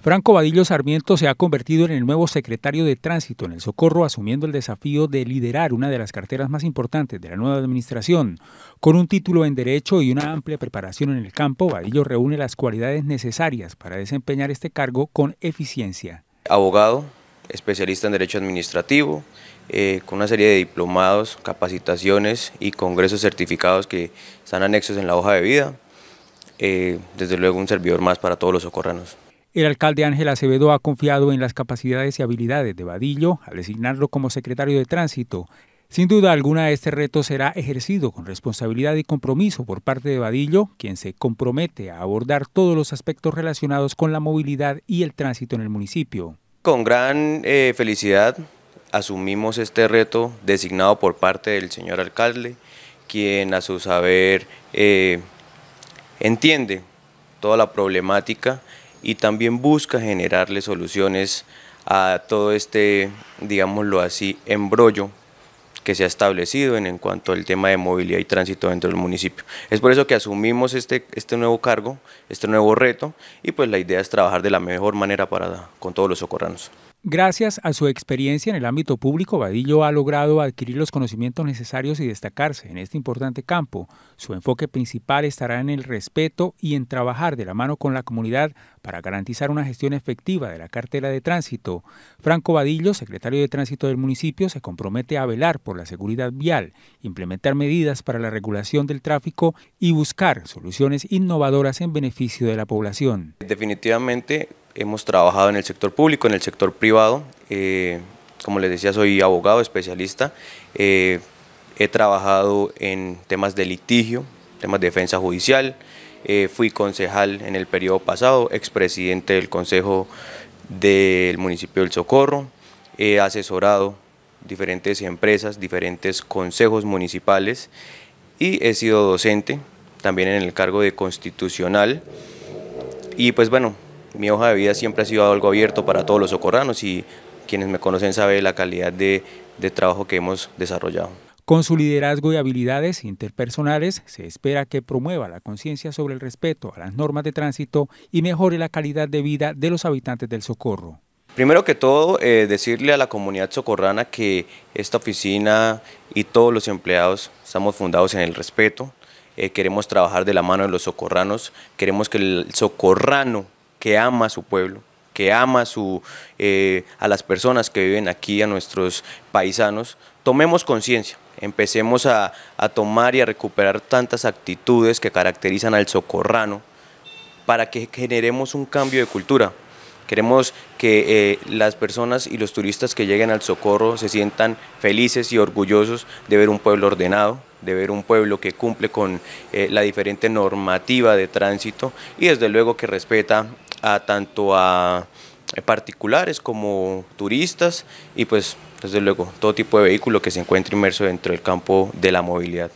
Franco Vadillo Sarmiento se ha convertido en el nuevo secretario de Tránsito en el Socorro, asumiendo el desafío de liderar una de las carteras más importantes de la nueva administración. Con un título en Derecho y una amplia preparación en el campo, Vadillo reúne las cualidades necesarias para desempeñar este cargo con eficiencia. Abogado, especialista en Derecho Administrativo, eh, con una serie de diplomados, capacitaciones y congresos certificados que están anexos en la hoja de vida. Eh, desde luego un servidor más para todos los socorranos. El alcalde Ángel Acevedo ha confiado en las capacidades y habilidades de Vadillo al designarlo como secretario de Tránsito. Sin duda alguna, este reto será ejercido con responsabilidad y compromiso por parte de Vadillo, quien se compromete a abordar todos los aspectos relacionados con la movilidad y el tránsito en el municipio. Con gran eh, felicidad asumimos este reto designado por parte del señor alcalde, quien a su saber eh, entiende toda la problemática y también busca generarle soluciones a todo este, digámoslo así, embrollo que se ha establecido en, cuanto al tema de movilidad y tránsito dentro del municipio. Es por eso que asumimos este, este nuevo cargo, este nuevo reto, y pues la idea es trabajar de la mejor manera para, con todos los socorranos. Gracias a su experiencia en el ámbito público, Vadillo ha logrado adquirir los conocimientos necesarios y destacarse en este importante campo. Su enfoque principal estará en el respeto y en trabajar de la mano con la comunidad para garantizar una gestión efectiva de la cartera de tránsito. Franco Vadillo, secretario de Tránsito del municipio, se compromete a velar por la seguridad vial, implementar medidas para la regulación del tráfico y buscar soluciones innovadoras en beneficio de la población. Definitivamente hemos trabajado en el sector público, en el sector privado. Eh, como les decía, soy abogado especialista. Eh, he trabajado en temas de litigio, temas de defensa judicial. Eh, fui concejal en el periodo pasado, expresidente del Consejo del Municipio del Socorro. He asesorado diferentes empresas, diferentes consejos municipales y he sido docente también en el cargo de constitucional. Y pues bueno, mi hoja de vida siempre ha sido algo abierto para todos los socorranos y quienes me conocen saben la calidad de, trabajo que hemos desarrollado. Con su liderazgo y habilidades interpersonales, se espera que promueva la conciencia sobre el respeto a las normas de tránsito y mejore la calidad de vida de los habitantes del Socorro. Primero que todo, eh, decirle a la comunidad socorrana que esta oficina y todos los empleados estamos fundados en el respeto. Eh, queremos trabajar de la mano de los socorranos, queremos que el socorrano que ama a su pueblo, que ama a, su, eh, a las personas que viven aquí, a nuestros paisanos, tomemos conciencia, empecemos a, tomar y a recuperar tantas actitudes que caracterizan al socorrano para que generemos un cambio de cultura. Queremos que eh, las personas y los turistas que lleguen al socorro se sientan felices y orgullosos de ver un pueblo ordenado, de ver un pueblo que cumple con eh, la diferente normativa de tránsito y desde luego que respeta a tanto a eh, particulares como turistas y pues desde luego todo tipo de vehículo que se encuentre inmerso dentro del campo de la movilidad.